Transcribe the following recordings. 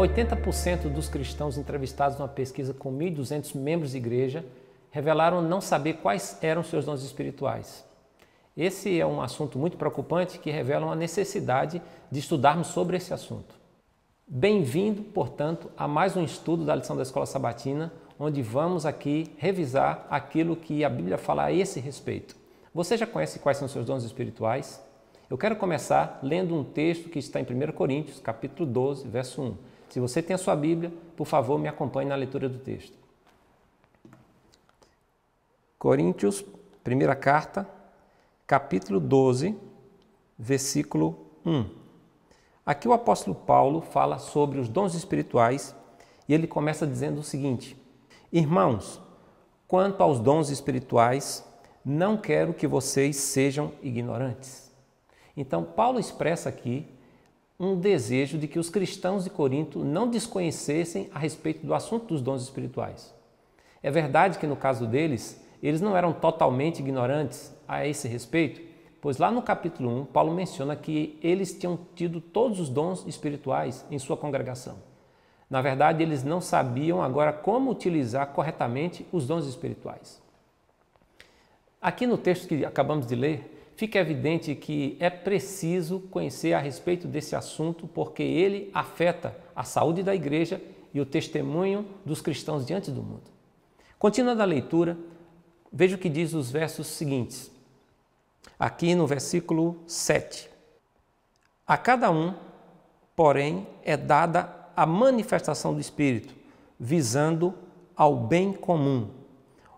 80% dos cristãos entrevistados numa pesquisa com 1.200 membros de igreja revelaram não saber quais eram seus dons espirituais. Esse é um assunto muito preocupante que revela uma necessidade de estudarmos sobre esse assunto. Bem-vindo, portanto, a mais um estudo da lição da Escola Sabatina, onde vamos aqui revisar aquilo que a Bíblia fala a esse respeito. Você já conhece quais são seus dons espirituais? Eu quero começar lendo um texto que está em 1 Coríntios, capítulo 12, verso 1 se você tem a sua Bíblia, por favor, me acompanhe na leitura do texto. Coríntios, primeira carta, capítulo 12, versículo 1. Aqui o apóstolo Paulo fala sobre os dons espirituais e ele começa dizendo o seguinte: Irmãos, quanto aos dons espirituais, não quero que vocês sejam ignorantes. Então, Paulo expressa aqui um desejo de que os cristãos de Corinto não desconhecessem a respeito do assunto dos dons espirituais. É verdade que no caso deles, eles não eram totalmente ignorantes a esse respeito, pois lá no capítulo 1, Paulo menciona que eles tinham tido todos os dons espirituais em sua congregação. Na verdade, eles não sabiam agora como utilizar corretamente os dons espirituais. Aqui no texto que acabamos de ler, fica evidente que é preciso conhecer a respeito desse assunto, porque ele afeta a saúde da igreja e o testemunho dos cristãos diante do mundo. Continuando a leitura, veja o que diz os versos seguintes. Aqui no versículo 7. A cada um, porém, é dada a manifestação do Espírito, visando ao bem comum.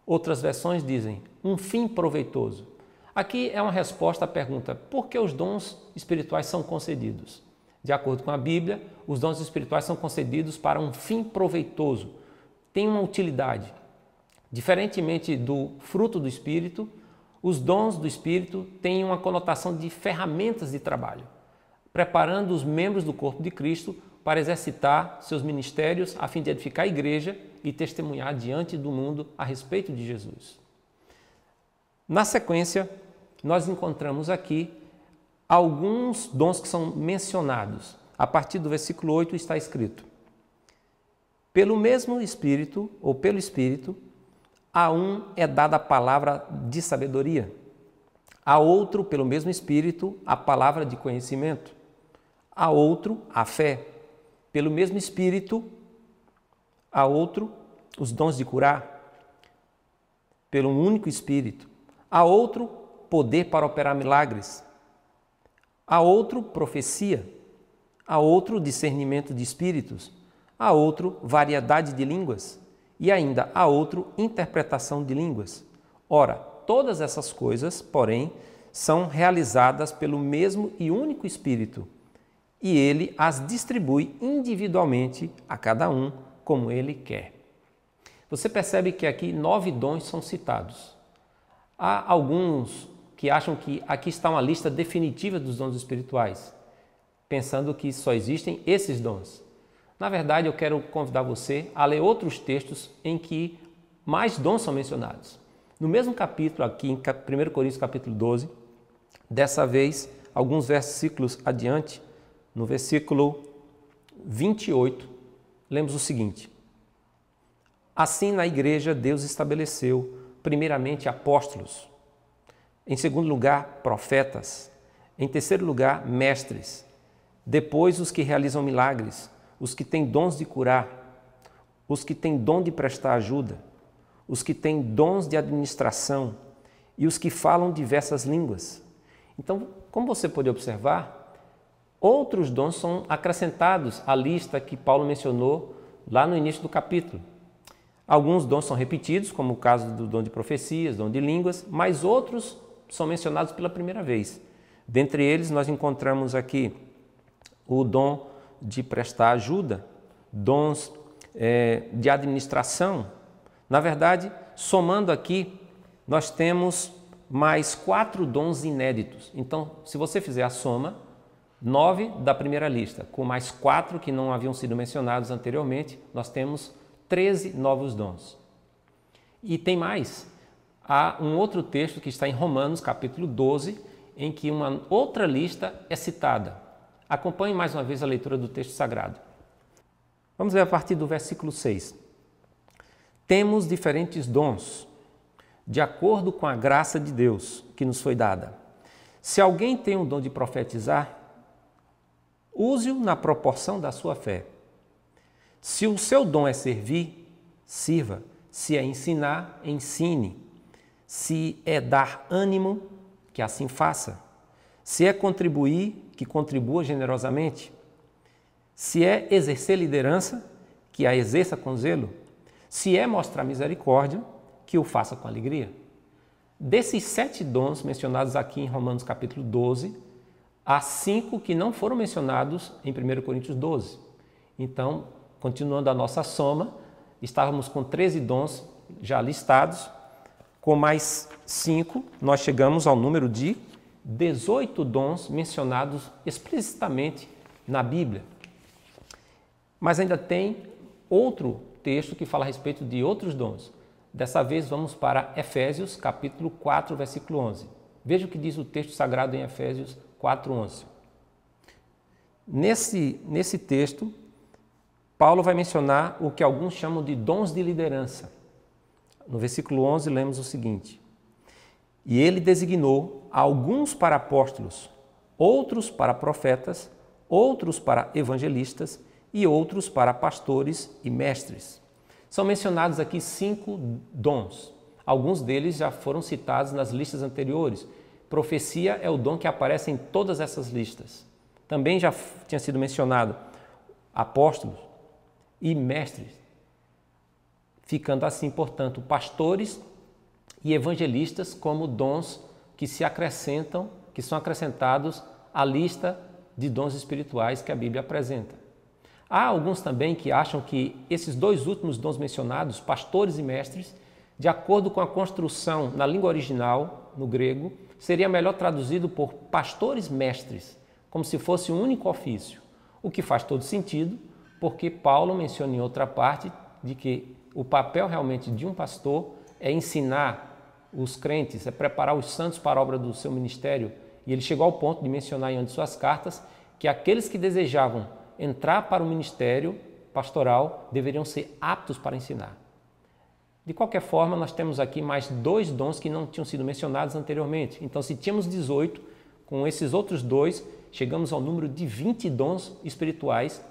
Outras versões dizem um fim proveitoso. Aqui é uma resposta à pergunta: por que os dons espirituais são concedidos? De acordo com a Bíblia, os dons espirituais são concedidos para um fim proveitoso, tem uma utilidade. Diferentemente do fruto do espírito, os dons do espírito têm uma conotação de ferramentas de trabalho, preparando os membros do corpo de Cristo para exercitar seus ministérios a fim de edificar a igreja e testemunhar diante do mundo a respeito de Jesus. Na sequência, nós encontramos aqui alguns dons que são mencionados. A partir do versículo 8 está escrito: Pelo mesmo Espírito, ou pelo Espírito, a um é dada a palavra de sabedoria, a outro, pelo mesmo Espírito, a palavra de conhecimento, a outro, a fé, pelo mesmo Espírito, a outro, os dons de curar, pelo único Espírito, a outro, poder para operar milagres. A outro, profecia. A outro, discernimento de espíritos. A outro, variedade de línguas. E ainda a outro, interpretação de línguas. Ora, todas essas coisas, porém, são realizadas pelo mesmo e único Espírito, e ele as distribui individualmente a cada um como ele quer. Você percebe que aqui nove dons são citados. Há alguns que acham que aqui está uma lista definitiva dos dons espirituais, pensando que só existem esses dons. Na verdade, eu quero convidar você a ler outros textos em que mais dons são mencionados. No mesmo capítulo, aqui em 1 Coríntios capítulo 12, dessa vez, alguns versículos adiante, no versículo 28, lemos o seguinte: Assim na igreja Deus estabeleceu, primeiramente, apóstolos em segundo lugar, profetas. Em terceiro lugar, mestres. Depois, os que realizam milagres, os que têm dons de curar, os que têm dom de prestar ajuda, os que têm dons de administração e os que falam diversas línguas. Então, como você pode observar, outros dons são acrescentados à lista que Paulo mencionou lá no início do capítulo. Alguns dons são repetidos, como o caso do dom de profecias, dom de línguas, mas outros são mencionados pela primeira vez. Dentre eles, nós encontramos aqui o dom de prestar ajuda, dons é, de administração. Na verdade, somando aqui, nós temos mais quatro dons inéditos. Então, se você fizer a soma, nove da primeira lista, com mais quatro que não haviam sido mencionados anteriormente, nós temos 13 novos dons. E tem mais, há um outro texto que está em Romanos, capítulo 12, em que uma outra lista é citada. Acompanhe mais uma vez a leitura do texto sagrado. Vamos ver a partir do versículo 6. Temos diferentes dons, de acordo com a graça de Deus que nos foi dada. Se alguém tem o dom de profetizar, use-o na proporção da sua fé. Se o seu dom é servir, sirva. Se é ensinar, ensine. Se é dar ânimo, que assim faça. Se é contribuir, que contribua generosamente. Se é exercer liderança, que a exerça com zelo. Se é mostrar misericórdia, que o faça com alegria. Desses sete dons mencionados aqui em Romanos capítulo 12, há cinco que não foram mencionados em 1 Coríntios 12. Então, continuando a nossa soma, estávamos com 13 dons já listados, com mais cinco, nós chegamos ao número de 18 dons mencionados explicitamente na Bíblia. Mas ainda tem outro texto que fala a respeito de outros dons. Dessa vez vamos para Efésios, capítulo 4, versículo 11. Veja o que diz o texto sagrado em Efésios 4, 11. Nesse, nesse texto, Paulo vai mencionar o que alguns chamam de dons de liderança. No versículo 11, lemos o seguinte: E ele designou alguns para apóstolos, outros para profetas, outros para evangelistas e outros para pastores e mestres. São mencionados aqui cinco dons. Alguns deles já foram citados nas listas anteriores. Profecia é o dom que aparece em todas essas listas. Também já tinha sido mencionado apóstolos e mestres ficando assim, portanto, pastores e evangelistas como dons que se acrescentam, que são acrescentados à lista de dons espirituais que a Bíblia apresenta. Há alguns também que acham que esses dois últimos dons mencionados, pastores e mestres, de acordo com a construção na língua original, no grego, seria melhor traduzido por pastores mestres, como se fosse um único ofício, o que faz todo sentido, porque Paulo menciona em outra parte de que o papel realmente de um pastor é ensinar os crentes, é preparar os santos para a obra do seu ministério. E ele chegou ao ponto de mencionar em uma de suas cartas que aqueles que desejavam entrar para o ministério pastoral deveriam ser aptos para ensinar. De qualquer forma, nós temos aqui mais dois dons que não tinham sido mencionados anteriormente. Então, se tínhamos 18, com esses outros dois, chegamos ao número de 20 dons espirituais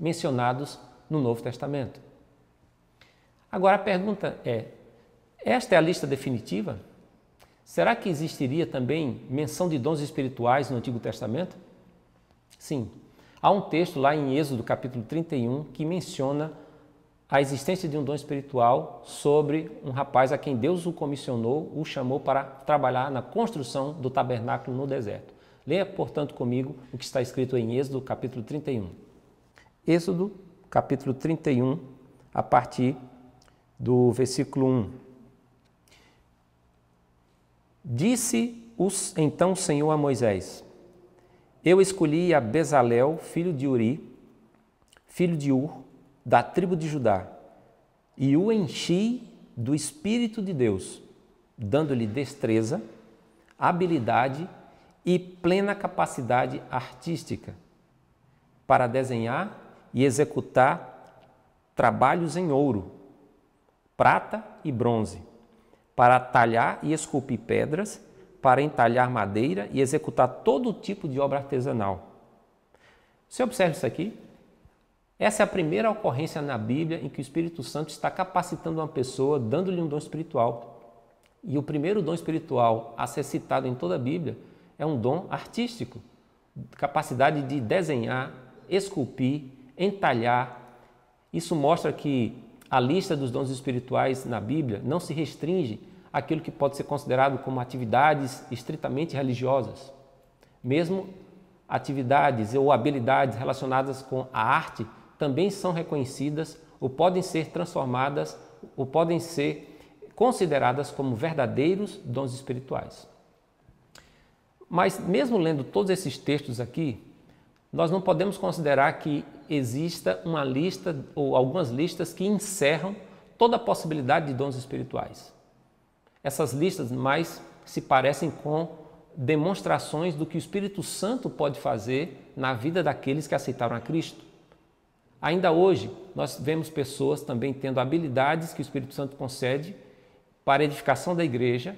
mencionados no Novo Testamento. Agora a pergunta é: esta é a lista definitiva? Será que existiria também menção de dons espirituais no Antigo Testamento? Sim. Há um texto lá em Êxodo, capítulo 31, que menciona a existência de um dom espiritual sobre um rapaz a quem Deus o comissionou, o chamou para trabalhar na construção do tabernáculo no deserto. Leia, portanto, comigo o que está escrito em Êxodo, capítulo 31. Êxodo, capítulo 31, a partir do versículo 1. Disse os, então o Senhor a Moisés: Eu escolhi a Bezalel, filho de Uri, filho de Ur, da tribo de Judá, e o enchi do Espírito de Deus, dando-lhe destreza, habilidade e plena capacidade artística para desenhar e executar trabalhos em ouro prata e bronze, para talhar e esculpir pedras, para entalhar madeira e executar todo tipo de obra artesanal. Você observa isso aqui? Essa é a primeira ocorrência na Bíblia em que o Espírito Santo está capacitando uma pessoa, dando-lhe um dom espiritual. E o primeiro dom espiritual a ser citado em toda a Bíblia é um dom artístico capacidade de desenhar, esculpir, entalhar. Isso mostra que a lista dos dons espirituais na Bíblia não se restringe àquilo que pode ser considerado como atividades estritamente religiosas. Mesmo atividades ou habilidades relacionadas com a arte também são reconhecidas ou podem ser transformadas ou podem ser consideradas como verdadeiros dons espirituais. Mas mesmo lendo todos esses textos aqui, nós não podemos considerar que exista uma lista ou algumas listas que encerram toda a possibilidade de dons espirituais. Essas listas mais se parecem com demonstrações do que o Espírito Santo pode fazer na vida daqueles que aceitaram a Cristo. Ainda hoje, nós vemos pessoas também tendo habilidades que o Espírito Santo concede para a edificação da igreja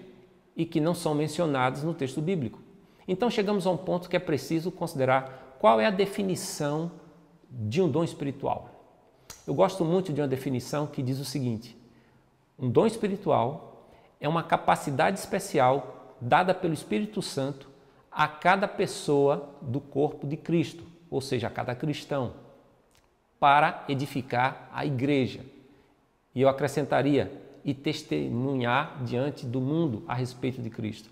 e que não são mencionadas no texto bíblico. Então chegamos a um ponto que é preciso considerar qual é a definição de um dom espiritual. Eu gosto muito de uma definição que diz o seguinte: um dom espiritual é uma capacidade especial dada pelo Espírito Santo a cada pessoa do corpo de Cristo, ou seja, a cada cristão, para edificar a igreja. E eu acrescentaria, e testemunhar diante do mundo a respeito de Cristo.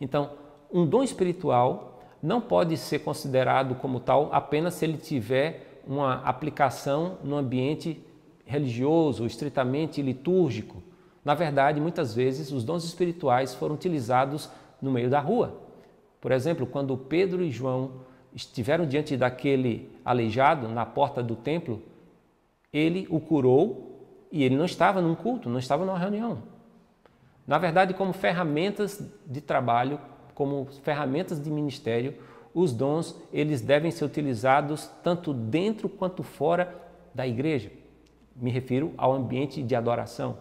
Então, um dom espiritual não pode ser considerado como tal apenas se ele tiver uma aplicação no ambiente religioso, estritamente litúrgico. Na verdade, muitas vezes os dons espirituais foram utilizados no meio da rua. Por exemplo, quando Pedro e João estiveram diante daquele aleijado na porta do templo, ele o curou e ele não estava num culto, não estava numa reunião. Na verdade, como ferramentas de trabalho, como ferramentas de ministério, os dons eles devem ser utilizados tanto dentro quanto fora da igreja. Me refiro ao ambiente de adoração.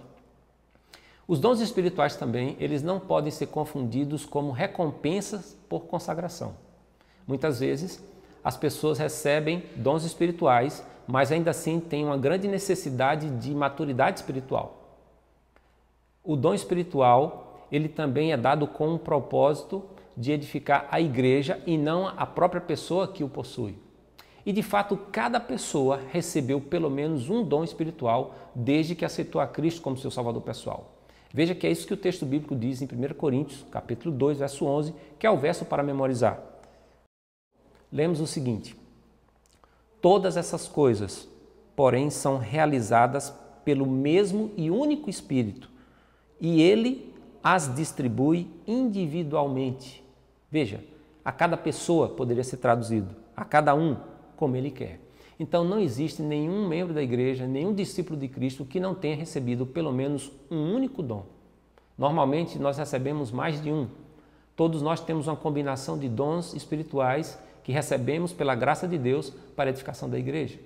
Os dons espirituais também, eles não podem ser confundidos como recompensas por consagração. Muitas vezes, as pessoas recebem dons espirituais, mas ainda assim têm uma grande necessidade de maturidade espiritual. O dom espiritual, ele também é dado com um propósito de edificar a igreja e não a própria pessoa que o possui. E de fato, cada pessoa recebeu pelo menos um dom espiritual desde que aceitou a Cristo como seu salvador pessoal. Veja que é isso que o texto bíblico diz em 1 Coríntios, capítulo 2, verso 11, que é o verso para memorizar. Lemos o seguinte: Todas essas coisas, porém, são realizadas pelo mesmo e único Espírito, e ele as distribui individualmente Veja, a cada pessoa poderia ser traduzido, a cada um como ele quer. Então não existe nenhum membro da igreja, nenhum discípulo de Cristo que não tenha recebido pelo menos um único dom. Normalmente nós recebemos mais de um. Todos nós temos uma combinação de dons espirituais que recebemos pela graça de Deus para a edificação da igreja.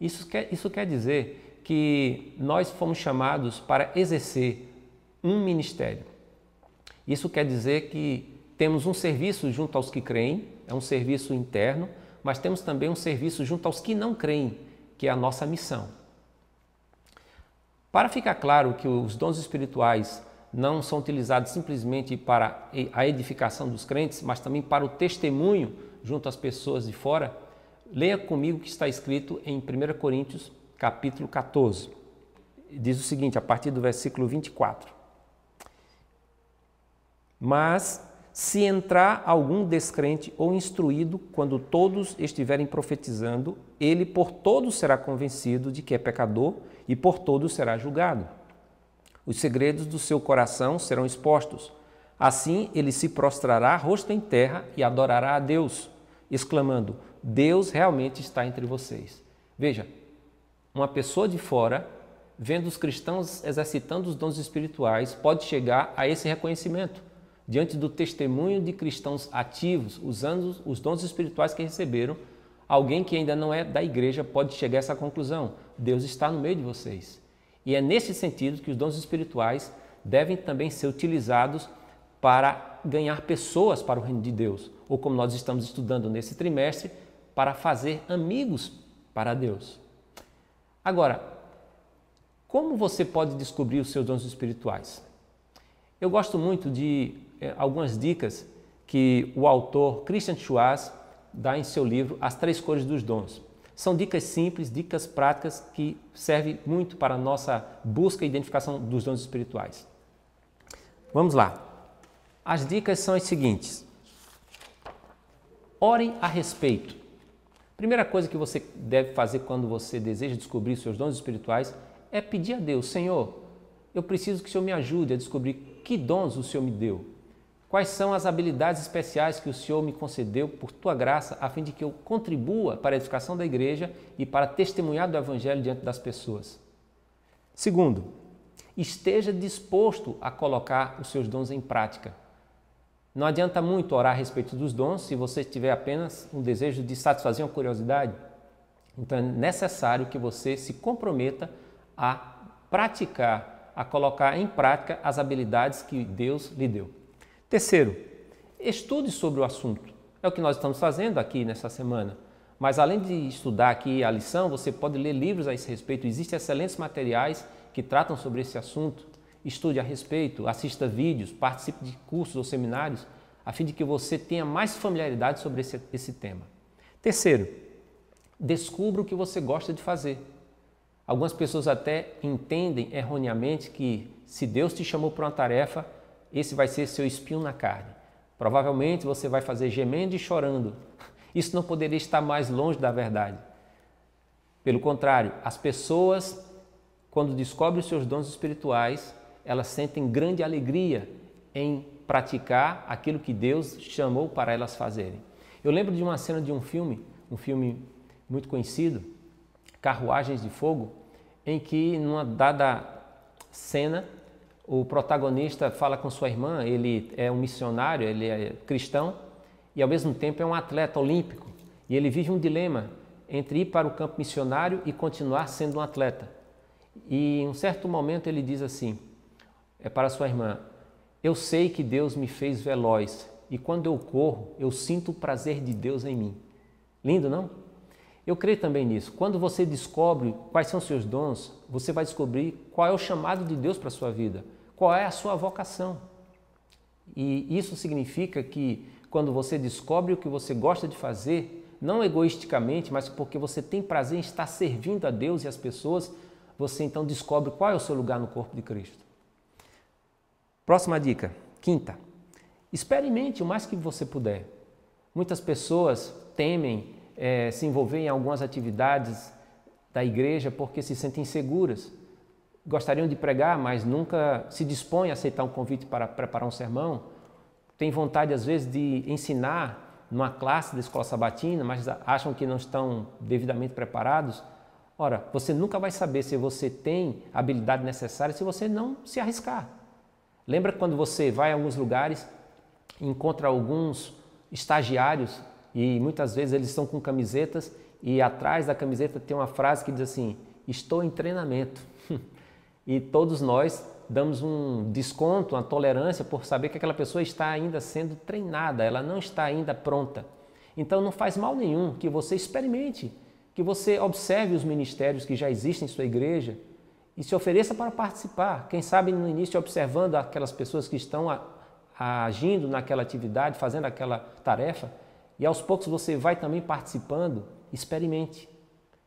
Isso quer, isso quer dizer que nós fomos chamados para exercer um ministério. Isso quer dizer que temos um serviço junto aos que creem, é um serviço interno, mas temos também um serviço junto aos que não creem, que é a nossa missão. Para ficar claro que os dons espirituais não são utilizados simplesmente para a edificação dos crentes, mas também para o testemunho junto às pessoas de fora, leia comigo o que está escrito em 1 Coríntios, capítulo 14. Diz o seguinte, a partir do versículo 24. Mas se entrar algum descrente ou instruído, quando todos estiverem profetizando, ele por todos será convencido de que é pecador e por todos será julgado. Os segredos do seu coração serão expostos. Assim ele se prostrará rosto em terra e adorará a Deus, exclamando: Deus realmente está entre vocês. Veja, uma pessoa de fora, vendo os cristãos exercitando os dons espirituais, pode chegar a esse reconhecimento diante do testemunho de cristãos ativos, usando os dons espirituais que receberam, alguém que ainda não é da igreja pode chegar a essa conclusão: Deus está no meio de vocês. E é nesse sentido que os dons espirituais devem também ser utilizados para ganhar pessoas para o reino de Deus, ou como nós estamos estudando nesse trimestre, para fazer amigos para Deus. Agora, como você pode descobrir os seus dons espirituais? Eu gosto muito de é, algumas dicas que o autor Christian Schwarz dá em seu livro As Três Cores dos Dons. São dicas simples, dicas práticas que servem muito para a nossa busca e identificação dos dons espirituais. Vamos lá. As dicas são as seguintes: orem a respeito. Primeira coisa que você deve fazer quando você deseja descobrir seus dons espirituais é pedir a Deus: Senhor, eu preciso que o Senhor me ajude a descobrir que dons o Senhor me deu Quais são as habilidades especiais que o Senhor me concedeu por tua graça, a fim de que eu contribua para a edificação da igreja e para testemunhar do evangelho diante das pessoas? Segundo, esteja disposto a colocar os seus dons em prática. Não adianta muito orar a respeito dos dons se você tiver apenas um desejo de satisfazer uma curiosidade. Então é necessário que você se comprometa a praticar, a colocar em prática as habilidades que Deus lhe deu. Terceiro, estude sobre o assunto. É o que nós estamos fazendo aqui nessa semana. Mas além de estudar aqui a lição, você pode ler livros a esse respeito. Existem excelentes materiais que tratam sobre esse assunto. Estude a respeito, assista vídeos, participe de cursos ou seminários, a fim de que você tenha mais familiaridade sobre esse, esse tema. Terceiro, descubra o que você gosta de fazer. Algumas pessoas até entendem erroneamente que se Deus te chamou para uma tarefa, esse vai ser seu espinho na carne. Provavelmente você vai fazer gemendo e chorando. Isso não poderia estar mais longe da verdade. Pelo contrário, as pessoas, quando descobrem os seus dons espirituais, elas sentem grande alegria em praticar aquilo que Deus chamou para elas fazerem. Eu lembro de uma cena de um filme, um filme muito conhecido, Carruagens de Fogo, em que numa dada cena o protagonista fala com sua irmã, ele é um missionário, ele é cristão e ao mesmo tempo é um atleta olímpico. E ele vive um dilema entre ir para o campo missionário e continuar sendo um atleta. E em um certo momento ele diz assim: é para sua irmã, eu sei que Deus me fez veloz e quando eu corro, eu sinto o prazer de Deus em mim. Lindo, não? Eu creio também nisso. Quando você descobre quais são seus dons, você vai descobrir qual é o chamado de Deus para sua vida qual é a sua vocação. E isso significa que quando você descobre o que você gosta de fazer, não egoisticamente, mas porque você tem prazer em estar servindo a Deus e as pessoas, você então descobre qual é o seu lugar no corpo de Cristo. Próxima dica, quinta. Experimente o mais que você puder. Muitas pessoas temem é, se envolver em algumas atividades da igreja porque se sentem seguras gostariam de pregar, mas nunca se dispõem a aceitar um convite para preparar um sermão, têm vontade às vezes de ensinar numa classe da escola sabatina, mas acham que não estão devidamente preparados. Ora, você nunca vai saber se você tem a habilidade necessária se você não se arriscar. Lembra quando você vai a alguns lugares, encontra alguns estagiários e muitas vezes eles estão com camisetas e atrás da camiseta tem uma frase que diz assim: Estou em treinamento. e todos nós damos um desconto, uma tolerância por saber que aquela pessoa está ainda sendo treinada, ela não está ainda pronta. Então não faz mal nenhum que você experimente, que você observe os ministérios que já existem em sua igreja e se ofereça para participar. Quem sabe no início observando aquelas pessoas que estão a, a, agindo naquela atividade, fazendo aquela tarefa, e aos poucos você vai também participando, experimente.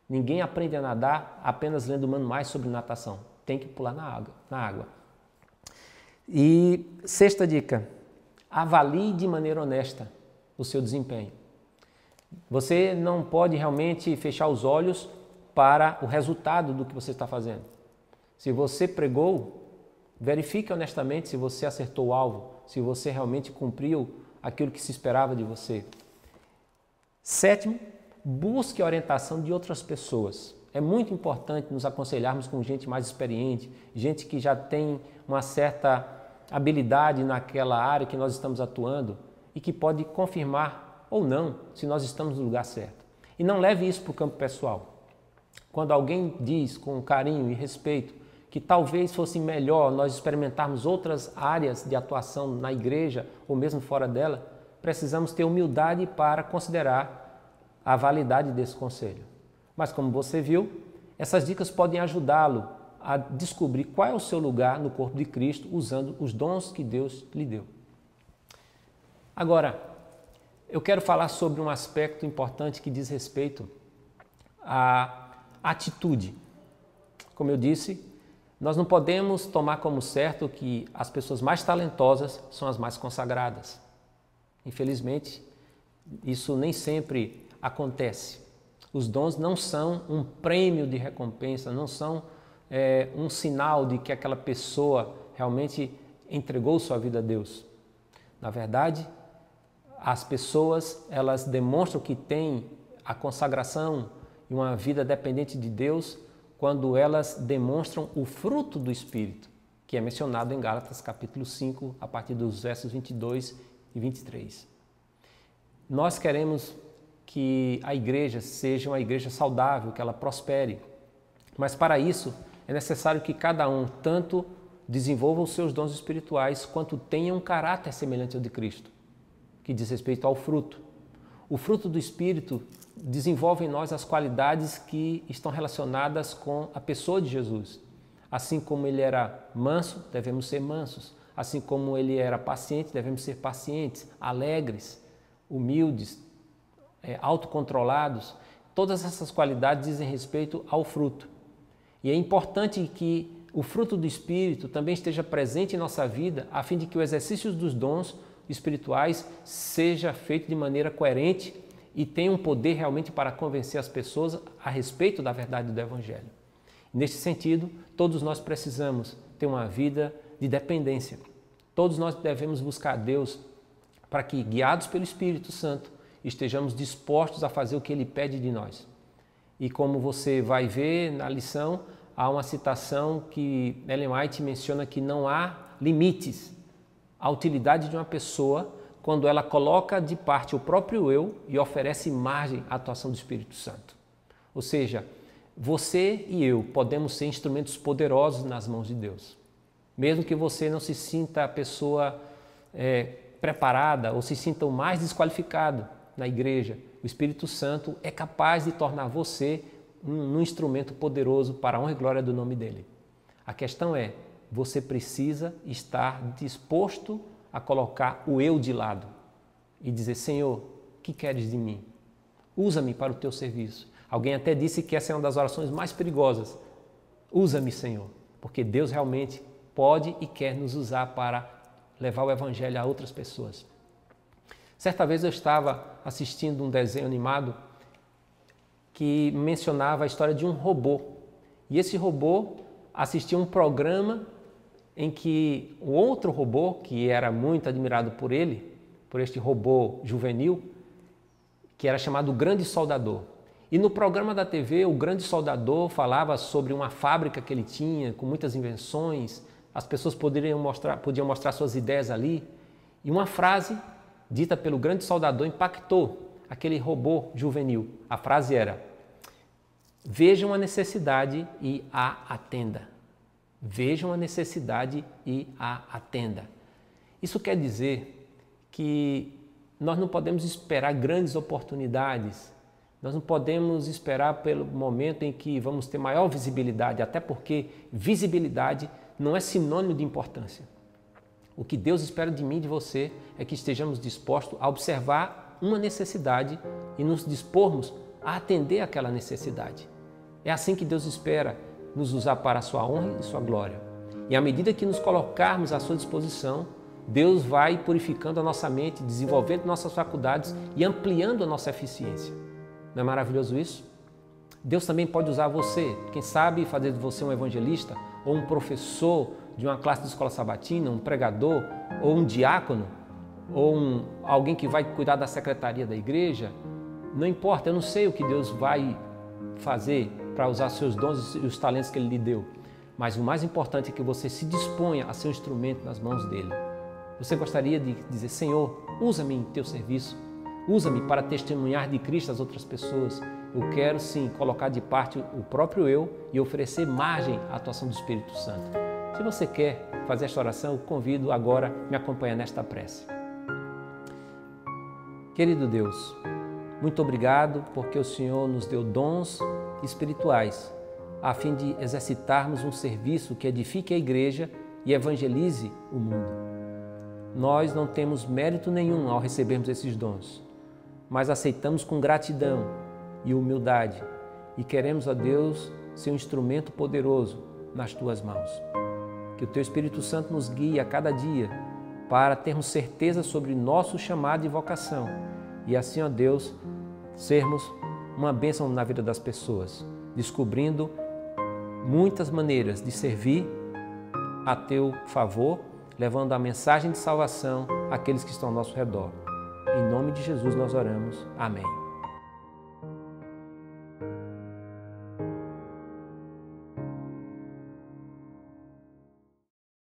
Ninguém aprende a nadar apenas lendo manuais sobre natação. Tem que pular na água. Na água. E sexta dica: avalie de maneira honesta o seu desempenho. Você não pode realmente fechar os olhos para o resultado do que você está fazendo. Se você pregou, verifique honestamente se você acertou o alvo, se você realmente cumpriu aquilo que se esperava de você. Sétimo, busque a orientação de outras pessoas. É muito importante nos aconselharmos com gente mais experiente, gente que já tem uma certa habilidade naquela área que nós estamos atuando e que pode confirmar ou não se nós estamos no lugar certo. E não leve isso para o campo pessoal. Quando alguém diz com carinho e respeito que talvez fosse melhor nós experimentarmos outras áreas de atuação na igreja ou mesmo fora dela, precisamos ter humildade para considerar a validade desse conselho. Mas como você viu, essas dicas podem ajudá-lo a descobrir qual é o seu lugar no corpo de Cristo usando os dons que Deus lhe deu. Agora, eu quero falar sobre um aspecto importante que diz respeito à atitude. Como eu disse, nós não podemos tomar como certo que as pessoas mais talentosas são as mais consagradas. Infelizmente, isso nem sempre acontece. Os dons não são um prêmio de recompensa, não são é, um sinal de que aquela pessoa realmente entregou sua vida a Deus. Na verdade, as pessoas elas demonstram que têm a consagração e uma vida dependente de Deus quando elas demonstram o fruto do Espírito, que é mencionado em Gálatas capítulo 5, a partir dos versos 22 e 23. Nós queremos que a igreja seja uma igreja saudável, que ela prospere. Mas para isso é necessário que cada um tanto desenvolva os seus dons espirituais quanto tenha um caráter semelhante ao de Cristo, que diz respeito ao fruto. O fruto do Espírito desenvolve em nós as qualidades que estão relacionadas com a pessoa de Jesus. Assim como ele era manso, devemos ser mansos. Assim como ele era paciente, devemos ser pacientes, alegres, humildes, é, autocontrolados, todas essas qualidades dizem respeito ao fruto. E é importante que o fruto do Espírito também esteja presente em nossa vida, a fim de que o exercício dos dons espirituais seja feito de maneira coerente e tenha um poder realmente para convencer as pessoas a respeito da verdade do Evangelho. Neste sentido, todos nós precisamos ter uma vida de dependência. Todos nós devemos buscar a Deus para que, guiados pelo Espírito Santo, estejamos dispostos a fazer o que ele pede de nós. E como você vai ver na lição, há uma citação que Ellen White menciona que não há limites à utilidade de uma pessoa quando ela coloca de parte o próprio eu e oferece margem à atuação do Espírito Santo. Ou seja, você e eu podemos ser instrumentos poderosos nas mãos de Deus. Mesmo que você não se sinta a pessoa é, preparada ou se sinta o mais desqualificado, na igreja. O Espírito Santo é capaz de tornar você um, um instrumento poderoso para a honra e glória do nome dele. A questão é, você precisa estar disposto a colocar o eu de lado e dizer: Senhor, o que queres de mim? Usa-me para o teu serviço. Alguém até disse que essa é uma das orações mais perigosas. Usa-me, Senhor, porque Deus realmente pode e quer nos usar para levar o Evangelho a outras pessoas. Certa vez eu estava assistindo um desenho animado que mencionava a história de um robô. E esse robô assistia um programa em que o outro robô, que era muito admirado por ele, por este robô juvenil, que era chamado Grande Soldador. E no programa da TV, o Grande Soldador falava sobre uma fábrica que ele tinha, com muitas invenções, as pessoas poderiam mostrar, podiam mostrar suas ideias ali. E uma frase dita pelo grande soldador, impactou aquele robô juvenil. A frase era: Vejam a necessidade e a atenda. Vejam a necessidade e a atenda. Isso quer dizer que nós não podemos esperar grandes oportunidades, nós não podemos esperar pelo momento em que vamos ter maior visibilidade, até porque visibilidade não é sinônimo de importância. O que Deus espera de mim e de você é que estejamos dispostos a observar uma necessidade e nos dispormos a atender aquela necessidade. É assim que Deus espera nos usar para a sua honra e sua glória. E à medida que nos colocarmos à sua disposição, Deus vai purificando a nossa mente, desenvolvendo nossas faculdades e ampliando a nossa eficiência. Não é maravilhoso isso? Deus também pode usar você, quem sabe fazer de você um evangelista ou um professor de uma classe de escola sabatina, um pregador ou um diácono ou um, alguém que vai cuidar da secretaria da igreja, não importa, eu não sei o que Deus vai fazer para usar seus dons e os talentos que Ele lhe deu, mas o mais importante é que você se disponha a ser um instrumento nas mãos dele. Você gostaria de dizer: Senhor, usa-me em teu serviço, usa-me para testemunhar de Cristo às outras pessoas. Eu quero sim colocar de parte o próprio eu e oferecer margem à atuação do Espírito Santo. Se você quer fazer esta oração, eu convido agora a me acompanhar nesta prece. Querido Deus, muito obrigado porque o Senhor nos deu dons espirituais a fim de exercitarmos um serviço que edifique a igreja e evangelize o mundo. Nós não temos mérito nenhum ao recebermos esses dons, mas aceitamos com gratidão e humildade e queremos a Deus ser um instrumento poderoso nas tuas mãos. Que o Teu Espírito Santo nos guie a cada dia para termos certeza sobre nosso chamado e vocação. E assim, ó Deus, sermos uma bênção na vida das pessoas, descobrindo muitas maneiras de servir a Teu favor, levando a mensagem de salvação àqueles que estão ao nosso redor. Em nome de Jesus nós oramos. Amém.